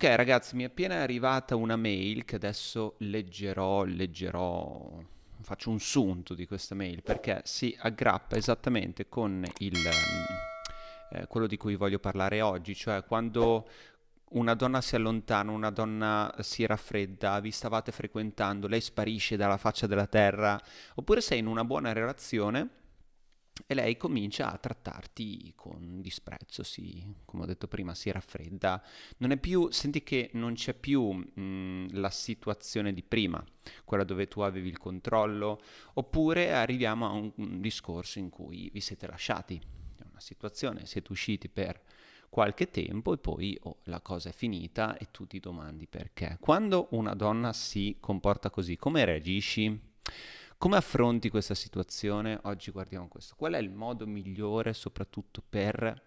Ok ragazzi, mi è appena arrivata una mail che adesso leggerò, leggerò, faccio un sunto di questa mail perché si aggrappa esattamente con il, mm, eh, quello di cui voglio parlare oggi, cioè quando una donna si allontana, una donna si raffredda, vi stavate frequentando, lei sparisce dalla faccia della terra, oppure sei in una buona relazione e lei comincia a trattarti con disprezzo, si, come ho detto prima, si raffredda, non è più, senti che non c'è più mh, la situazione di prima, quella dove tu avevi il controllo, oppure arriviamo a un, un discorso in cui vi siete lasciati, è una situazione, siete usciti per qualche tempo e poi oh, la cosa è finita e tu ti domandi perché. Quando una donna si comporta così, come reagisci? Come affronti questa situazione? Oggi guardiamo questo. Qual è il modo migliore soprattutto per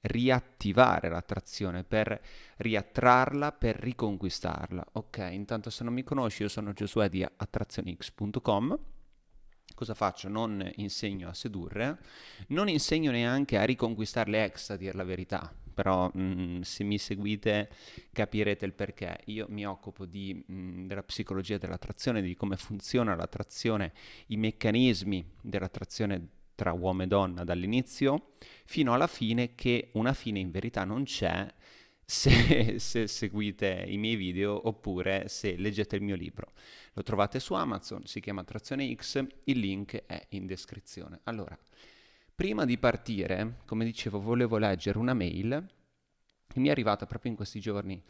riattivare l'attrazione, per riattrarla, per riconquistarla? Ok, intanto se non mi conosci io sono Giosuè di attrazionix.com cosa faccio? Non insegno a sedurre, non insegno neanche a riconquistare le ex, a dire la verità però mh, mm, se mi seguite capirete il perché. Io mi occupo di, mh, mm, della psicologia dell'attrazione, di come funziona l'attrazione, i meccanismi dell'attrazione tra uomo e donna dall'inizio fino alla fine, che una fine in verità non c'è se, se seguite i miei video oppure se leggete il mio libro. Lo trovate su Amazon, si chiama Attrazione X, il link è in descrizione. Allora, prima di partire, come dicevo, volevo leggere una mail che mi è arrivata proprio in questi giorni.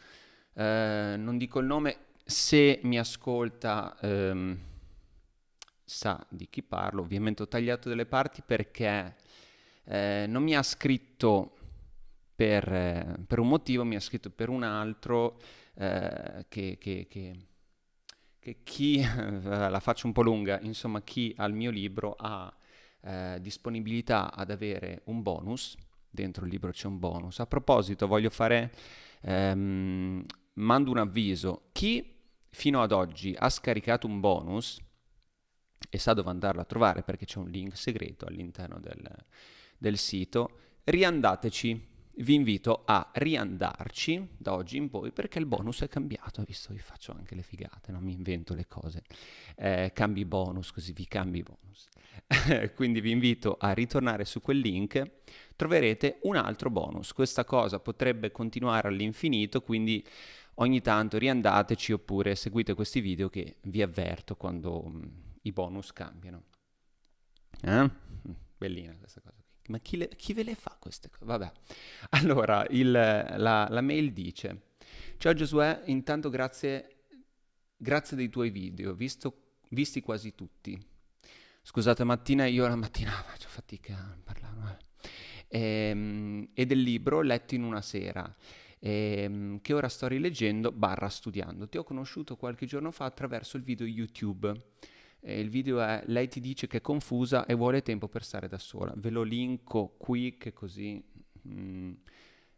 Eh, non dico il nome, se mi ascolta ehm, sa di chi parlo. Ovviamente ho tagliato delle parti perché eh, non mi ha scritto per, eh, per, un motivo, mi ha scritto per un altro eh, che, che, che che chi, la faccio un po' lunga, insomma chi al mio libro ha eh, disponibilità ad avere un bonus, dentro il libro c'è un bonus. A proposito, voglio fare, ehm, mando un avviso, chi fino ad oggi ha scaricato un bonus e sa dove andarlo a trovare perché c'è un link segreto all'interno del, del sito, riandateci vi invito a riandarci da oggi in poi perché il bonus è cambiato, visto che faccio anche le figate, non mi invento le cose, eh, cambi bonus così vi cambi bonus. Quindi vi invito a ritornare su quel link, troverete un altro bonus, questa cosa potrebbe continuare all'infinito, quindi ogni tanto riandateci oppure seguite questi video che vi avverto quando mh, mm, i bonus cambiano. Eh? Mm, bellina questa cosa. Ma chi, le, chi ve le fa queste cose? Vabbè. Allora, il, la, la mail dice, ciao Giosuè, intanto grazie, grazie dei tuoi video, visto, visti quasi tutti. Scusate, mattina io la mattina faccio fatica a parlare. E, eh. ehm, e del libro letto in una sera ehm, che ora sto rileggendo barra studiando. Ti ho conosciuto qualche giorno fa attraverso il video YouTube e il video è Lei ti dice che è confusa e vuole tempo per stare da sola. Ve lo linko qui che così... Mm,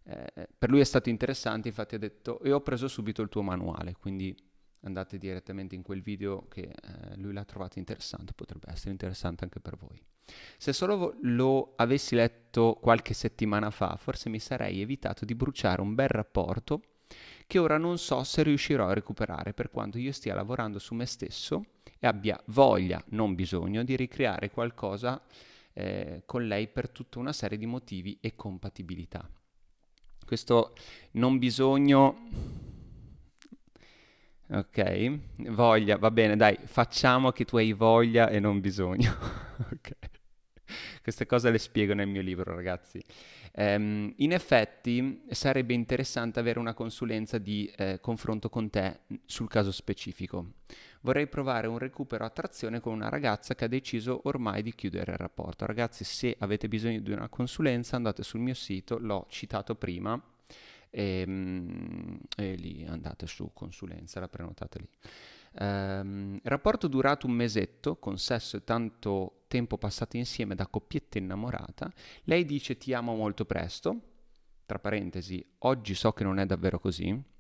eh, per lui è stato interessante, infatti ha detto e ho preso subito il tuo manuale, quindi andate direttamente in quel video che eh, lui l'ha trovato interessante, potrebbe essere interessante anche per voi. Se solo lo avessi letto qualche settimana fa, forse mi sarei evitato di bruciare un bel rapporto che ora non so se riuscirò a recuperare per quanto io stia lavorando su me stesso e abbia voglia, non bisogno, di ricreare qualcosa eh, con lei per tutta una serie di motivi e compatibilità. Questo non bisogno... Ok, voglia, va bene, dai, facciamo che tu hai voglia e non bisogno. ok. Queste cose le spiego nel mio libro, ragazzi. Um, in effetti sarebbe interessante avere una consulenza di eh, confronto con te sul caso specifico. Vorrei provare un recupero attrazione con una ragazza che ha deciso ormai di chiudere il rapporto. Ragazzi, se avete bisogno di una consulenza andate sul mio sito, l'ho citato prima, e, ehm, e lì andate su consulenza, la prenotate lì. Ehm, rapporto durato un mesetto, con sesso e tanto tempo passato insieme da coppietta innamorata, lei dice ti amo molto presto, tra parentesi, oggi so che non è davvero così,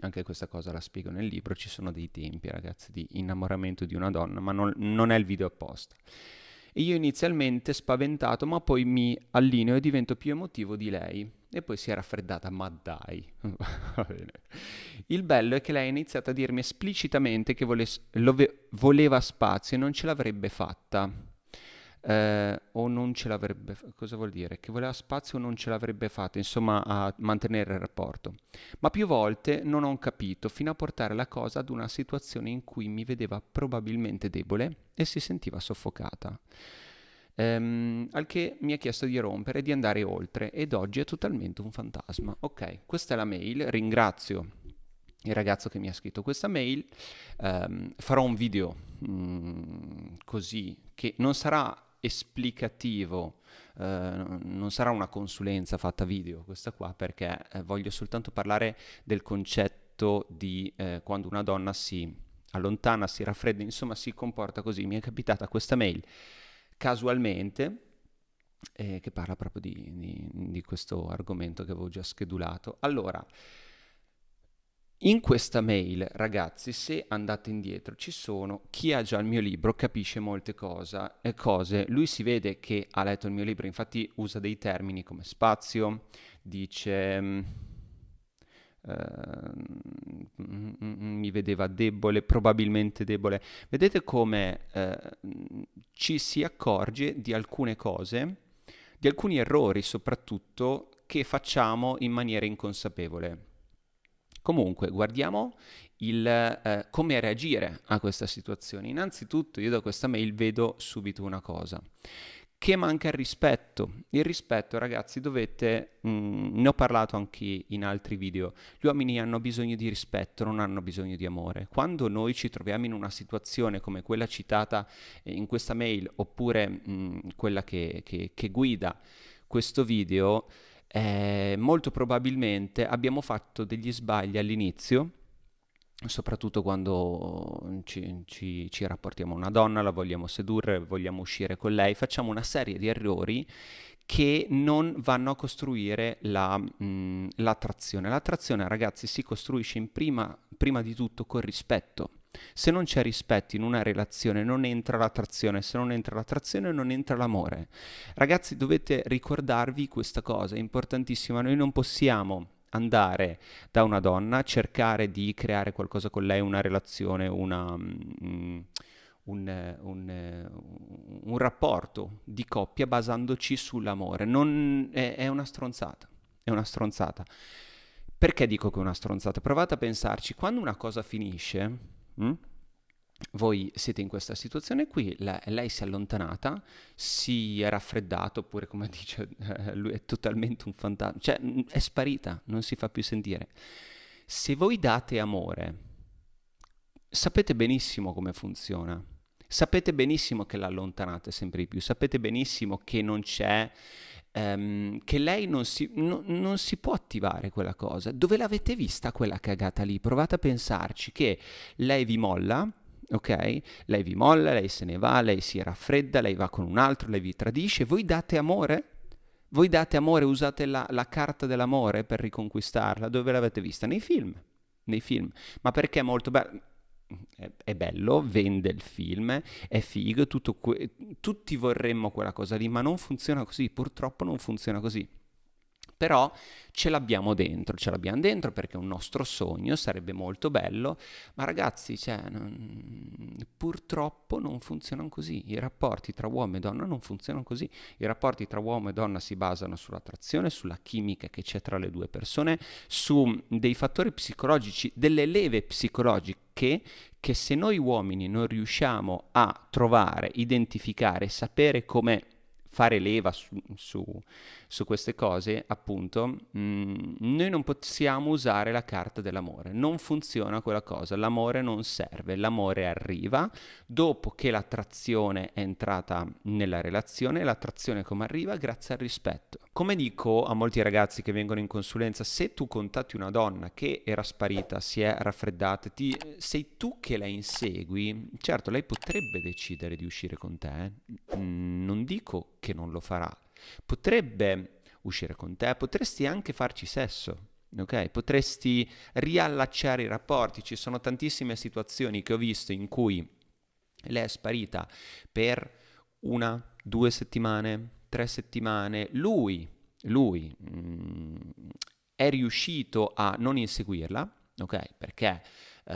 anche questa cosa la spiego nel libro, ci sono dei tempi ragazzi di innamoramento di una donna, ma non, non è il video apposta. E io inizialmente spaventato, ma poi mi allineo e divento più emotivo di lei. E poi si è raffreddata, ma dai. Il bello è che lei ha iniziato a dirmi esplicitamente che voles- ve- voleva spazio e non ce l'avrebbe fatta eh, o non ce l'avrebbe fatto. Cosa vuol dire? Che voleva spazio o non ce l'avrebbe fatto, insomma, a mantenere il rapporto. Ma più volte non ho capito, fino a portare la cosa ad una situazione in cui mi vedeva probabilmente debole e si sentiva soffocata. Um, al che mi ha chiesto di rompere e di andare oltre ed oggi è totalmente un fantasma. Ok, questa è la mail, ringrazio il ragazzo che mi ha scritto questa mail, um, farò un video um, così che non sarà esplicativo, eh, non sarà una consulenza fatta video questa qua perché eh, voglio soltanto parlare del concetto di eh, quando una donna si allontana, si raffredda, insomma si comporta così. Mi è capitata questa mail casualmente eh, che parla proprio di, di, di questo argomento che avevo già schedulato. Allora, in questa mail, ragazzi, se andate indietro, ci sono chi ha già il mio libro, capisce molte cosa, eh, cose. Lui si vede che ha letto il mio libro, infatti usa dei termini come spazio, dice... Uh, mi vedeva debole, probabilmente debole. Vedete come uh, ci si accorge di alcune cose, di alcuni errori soprattutto che facciamo in maniera inconsapevole. Comunque, guardiamo il, eh, come reagire a questa situazione. Innanzitutto, io da questa mail vedo subito una cosa. Che manca il rispetto. Il rispetto, ragazzi, dovete, mh, mm, ne ho parlato anche in altri video, gli uomini hanno bisogno di rispetto, non hanno bisogno di amore. Quando noi ci troviamo in una situazione come quella citata eh, in questa mail, oppure mh, mm, quella che, che, che guida questo video, eh, molto probabilmente abbiamo fatto degli sbagli all'inizio, soprattutto quando ci, ci, ci rapportiamo a una donna, la vogliamo sedurre, vogliamo uscire con lei, facciamo una serie di errori che non vanno a costruire la, mh, mm, l'attrazione. L'attrazione, ragazzi, si costruisce prima, prima di tutto col rispetto. Se non c'è rispetto in una relazione non entra l'attrazione, se non entra l'attrazione non entra l'amore. Ragazzi dovete ricordarvi questa cosa, è importantissima, noi non possiamo andare da una donna, cercare di creare qualcosa con lei, una relazione, una... Mm, un, un, un, rapporto di coppia basandoci sull'amore. Non, è, è, una stronzata, è una stronzata. Perché dico che è una stronzata? Provate a pensarci, quando una cosa finisce, Mm? voi siete in questa situazione qui, lei si è allontanata, si è raffreddata oppure come dice eh, lui è totalmente un fantasma, cioè è sparita, non si fa più sentire. Se voi date amore, sapete benissimo come funziona, sapete benissimo che l'allontanate sempre di più, sapete benissimo che non c'è ehm, che lei non si, no, non si può attivare quella cosa. Dove l'avete vista quella cagata lì? Provate a pensarci che lei vi molla, ok? Lei vi molla, lei se ne va, lei si raffredda, lei va con un altro, lei vi tradisce, voi date amore? Voi date amore, usate la, la carta dell'amore per riconquistarla, dove l'avete vista? Nei film, nei film. Ma perché è molto bello? è, bello, vende il film, è figo, que- tutti vorremmo quella cosa lì, ma non funziona così, purtroppo non funziona così però ce l'abbiamo dentro, ce l'abbiamo dentro perché è un nostro sogno, sarebbe molto bello, ma ragazzi, cioè, non, purtroppo non funzionano così, i rapporti tra uomo e donna non funzionano così, i rapporti tra uomo e donna si basano sull'attrazione, sulla chimica che c'è tra le due persone, su dei fattori psicologici, delle leve psicologiche che, se noi uomini non riusciamo a trovare, identificare, sapere come fare leva su, su, su queste cose, appunto, mh, mm, noi non possiamo usare la carta dell'amore, non funziona quella cosa, l'amore non serve, l'amore arriva dopo che l'attrazione è entrata nella relazione, l'attrazione come arriva? Grazie al rispetto. Come dico a molti ragazzi che vengono in consulenza, se tu contatti una donna che era sparita, si è raffreddata, ti, sei tu che la insegui, certo lei potrebbe decidere di uscire con te, eh? mm, non dico che non lo farà, potrebbe uscire con te, potresti anche farci sesso. Ok, potresti riallacciare i rapporti. Ci sono tantissime situazioni che ho visto in cui lei è sparita per una, due settimane, tre settimane, lui, lui mh, mm, è riuscito a non inseguirla, ok? Perché eh,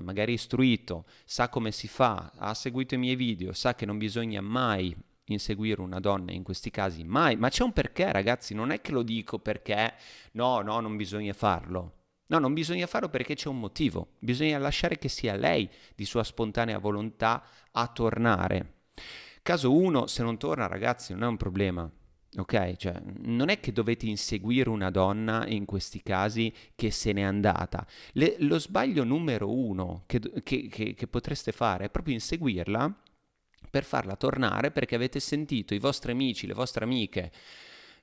magari è istruito, sa come si fa, ha seguito i miei video, sa che non bisogna mai inseguire una donna in questi casi, mai, ma c'è un perché ragazzi, non è che lo dico perché no, no, non bisogna farlo. No, non bisogna farlo perché c'è un motivo, bisogna lasciare che sia lei di sua spontanea volontà a tornare. Caso 1, se non torna ragazzi, non è un problema. Ok, cioè non è che dovete inseguire una donna in questi casi che se n'è andata. Le, lo sbaglio numero uno che, che, che, che potreste fare è proprio inseguirla per farla tornare perché avete sentito i vostri amici, le vostre amiche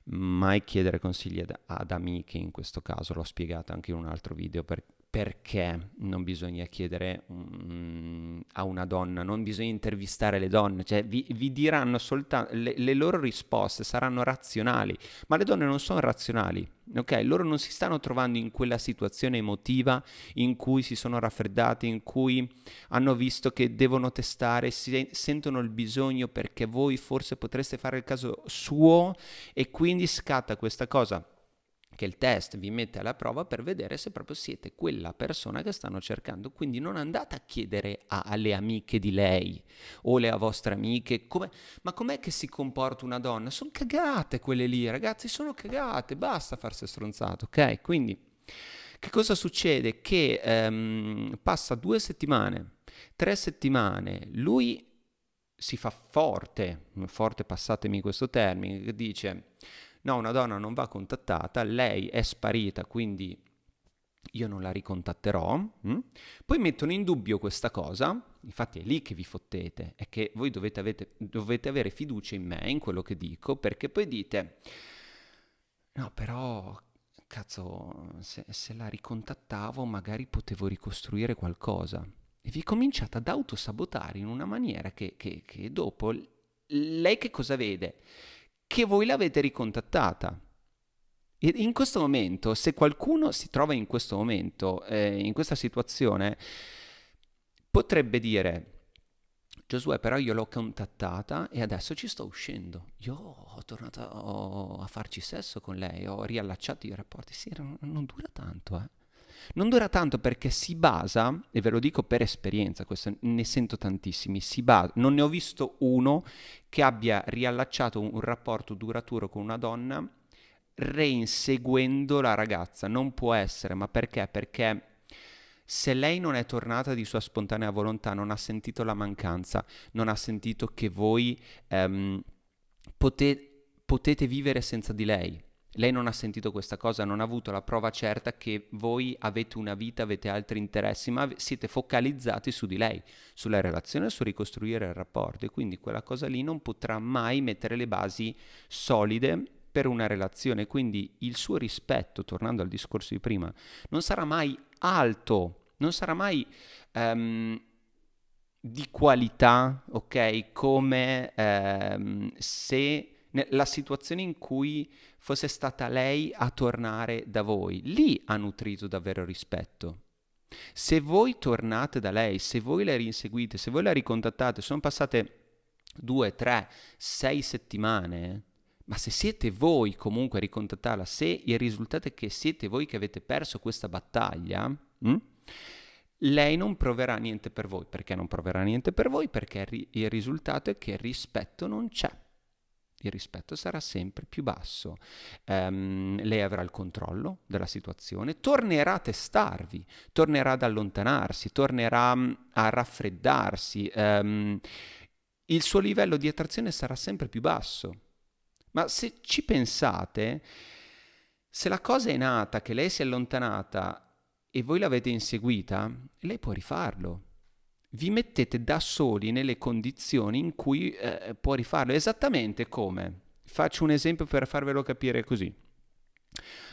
mai chiedere consigli ad, ad, amiche in questo caso, l'ho spiegato anche in un altro video per, perché non bisogna chiedere um, a una donna, non bisogna intervistare le donne, cioè vi, vi diranno soltanto, le, le, loro risposte saranno razionali, ma le donne non sono razionali, ok? Loro non si stanno trovando in quella situazione emotiva in cui si sono raffreddate, in cui hanno visto che devono testare, si, sentono il bisogno perché voi forse potreste fare il caso suo e quindi scatta questa cosa che il test vi mette alla prova per vedere se proprio siete quella persona che stanno cercando. Quindi non andate a chiedere a, alle amiche di lei o alle vostre amiche come, ma com'è che si comporta una donna? Sono cagate quelle lì, ragazzi, sono cagate, basta farsi stronzato, ok? Quindi che cosa succede? Che ehm, passa due settimane, tre settimane, lui si fa forte, forte passatemi questo termine, dice No, una donna non va contattata, lei è sparita, quindi io non la ricontatterò. Mh? Mm? Poi mettono in dubbio questa cosa, infatti è lì che vi fottete, è che voi dovete, avete, dovete avere fiducia in me, in quello che dico, perché poi dite, no però cazzo, se, se, la ricontattavo magari potevo ricostruire qualcosa. E vi cominciate ad autosabotare in una maniera che, che, che dopo lei che cosa vede? che voi l'avete ricontattata. E in questo momento, se qualcuno si trova in questo momento, eh, in questa situazione, potrebbe dire, Giosuè però io l'ho contattata e adesso ci sto uscendo. Io ho tornato a, farci sesso con lei, ho riallacciato i rapporti. Sì, non dura tanto, eh. Non dura tanto perché si basa, e ve lo dico per esperienza, questo ne sento tantissimi, si basa, non ne ho visto uno che abbia riallacciato un, rapporto duraturo con una donna reinseguendo la ragazza. Non può essere, ma perché? Perché se lei non è tornata di sua spontanea volontà, non ha sentito la mancanza, non ha sentito che voi ehm, pote- potete vivere senza di lei, lei non ha sentito questa cosa, non ha avuto la prova certa che voi avete una vita, avete altri interessi, ma siete focalizzati su di lei, sulla relazione, su ricostruire il rapporto e quindi quella cosa lì non potrà mai mettere le basi solide per una relazione. Quindi il suo rispetto, tornando al discorso di prima, non sarà mai alto, non sarà mai... Um, di qualità, ok? Come ehm, se la situazione in cui fosse stata lei a tornare da voi. Lì ha nutrito davvero rispetto. Se voi tornate da lei, se voi la rinseguite, se voi la ricontattate, sono passate due, tre, sei settimane, ma se siete voi comunque a ricontattarla, se il risultato è che siete voi che avete perso questa battaglia, mh, hm, lei non proverà niente per voi. Perché non proverà niente per voi? Perché il risultato è che il rispetto non c'è il rispetto sarà sempre più basso. Um, lei avrà il controllo della situazione, tornerà a testarvi, tornerà ad allontanarsi, tornerà mm, a raffreddarsi. Um, il suo livello di attrazione sarà sempre più basso. Ma se ci pensate, se la cosa è nata, che lei si è allontanata e voi l'avete inseguita, lei può rifarlo vi mettete da soli nelle condizioni in cui eh, può rifarlo. Esattamente come, faccio un esempio per farvelo capire così.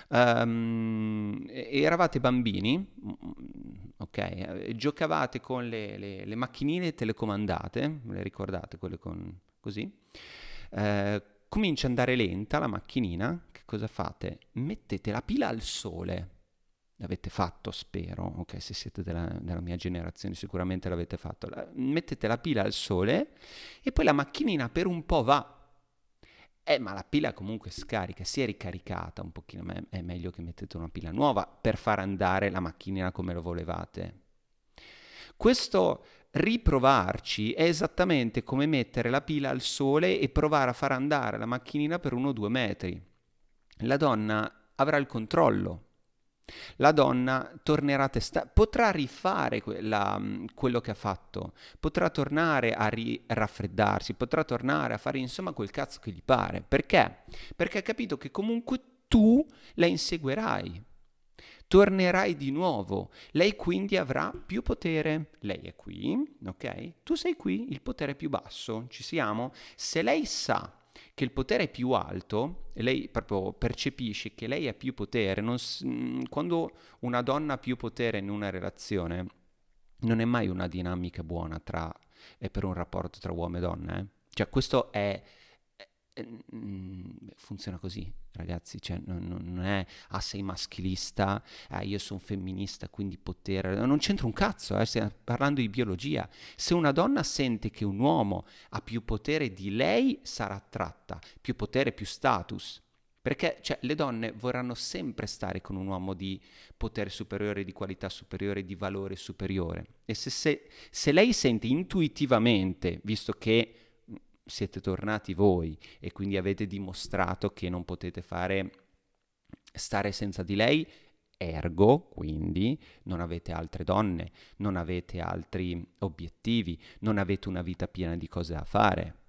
Um, eravate bambini, mm, mm, ok, eh, giocavate con le, le, le, macchinine telecomandate, le ricordate quelle con così? Uh, comincia ad andare lenta la macchinina, che cosa fate? Mettete la pila al sole l'avete fatto, spero, ok, se siete della, della, mia generazione sicuramente l'avete fatto, mettete la pila al sole e poi la macchinina per un po' va. Eh, ma la pila comunque scarica, si è ricaricata un pochino, ma è meglio che mettete una pila nuova per far andare la macchinina come lo volevate. Questo riprovarci è esattamente come mettere la pila al sole e provare a far andare la macchinina per uno o due metri. La donna avrà il controllo, la donna tornerà a testa, potrà rifare que- mm, quello che ha fatto, potrà tornare a ri- raffreddarsi, potrà tornare a fare insomma quel cazzo che gli pare. Perché? Perché ha capito che comunque tu la inseguirai, tornerai di nuovo, lei quindi avrà più potere, lei è qui, ok? Tu sei qui, il potere è più basso, ci siamo? Se lei sa che il potere è più alto, e lei proprio percepisce che lei ha più potere, non, mm, quando una donna ha più potere in una relazione non è mai una dinamica buona tra, per un rapporto tra uomo e donna. Eh? Cioè questo è Mm, funziona così, ragazzi, cioè, non, non, è ah sei maschilista, eh, io sono femminista, quindi potere, non c'entra un cazzo, eh, stiamo parlando di biologia. Se una donna sente che un uomo ha più potere di lei, sarà attratta, più potere, più status. Perché cioè, le donne vorranno sempre stare con un uomo di potere superiore, di qualità superiore, di valore superiore. E se, se, se lei sente intuitivamente, visto che siete tornati voi e quindi avete dimostrato che non potete fare stare senza di lei, ergo quindi non avete altre donne, non avete altri obiettivi, non avete una vita piena di cose da fare.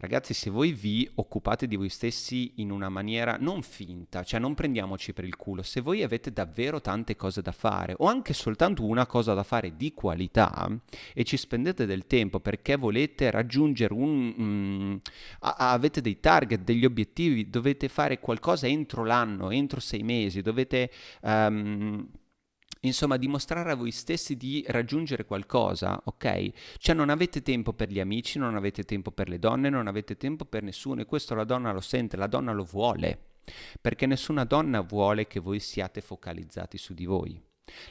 Ragazzi, se voi vi occupate di voi stessi in una maniera non finta, cioè non prendiamoci per il culo, se voi avete davvero tante cose da fare o anche soltanto una cosa da fare di qualità e ci spendete del tempo perché volete raggiungere un... Mm, a- avete dei target, degli obiettivi, dovete fare qualcosa entro l'anno, entro sei mesi, dovete... Um, insomma, dimostrare a voi stessi di raggiungere qualcosa, ok? Cioè non avete tempo per gli amici, non avete tempo per le donne, non avete tempo per nessuno e questo la donna lo sente, la donna lo vuole, perché nessuna donna vuole che voi siate focalizzati su di voi.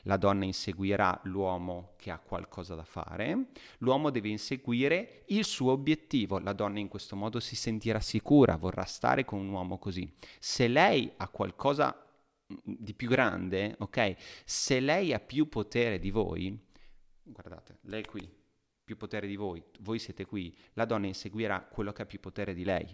La donna inseguirà l'uomo che ha qualcosa da fare, l'uomo deve inseguire il suo obiettivo, la donna in questo modo si sentirà sicura, vorrà stare con un uomo così. Se lei ha qualcosa di più grande, ok? Se lei ha più potere di voi, guardate, lei è qui, più potere di voi, voi siete qui, la donna inseguirà quello che ha più potere di lei.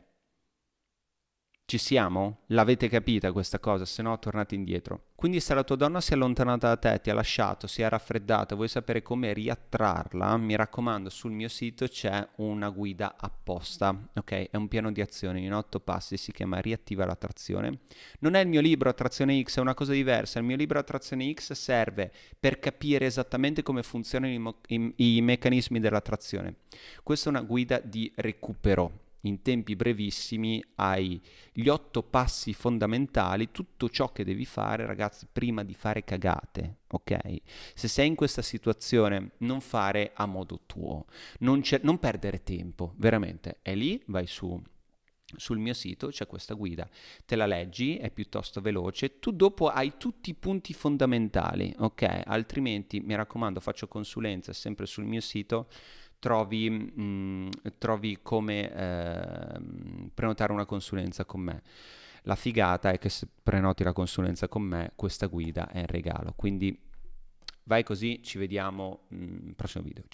Ci siamo? L'avete capita questa cosa, se no tornate indietro. Quindi se la tua donna si è allontanata da te, ti ha lasciato, si è raffreddata, vuoi sapere come riattrarla, mi raccomando, sul mio sito c'è una guida apposta, ok? È un piano di azione in otto passi, si chiama Riattiva l'attrazione. Non è il mio libro Attrazione X, è una cosa diversa. Il mio libro Attrazione X serve per capire esattamente come funzionano i, mo- i-, i meccanismi dell'attrazione. Questa è una guida di recupero, in tempi brevissimi hai gli otto passi fondamentali, tutto ciò che devi fare, ragazzi, prima di fare cagate, ok? Se sei in questa situazione, non fare a modo tuo, non, non perdere tempo, veramente. È lì, vai su sul mio sito c'è questa guida, te la leggi, è piuttosto veloce, tu dopo hai tutti i punti fondamentali, ok? Altrimenti mi raccomando faccio consulenza sempre sul mio sito trovi, mh, mm, trovi come eh, prenotare una consulenza con me. La figata è che se prenoti la consulenza con me, questa guida è in regalo. Quindi vai così, ci vediamo mm, nel prossimo video. Ciao.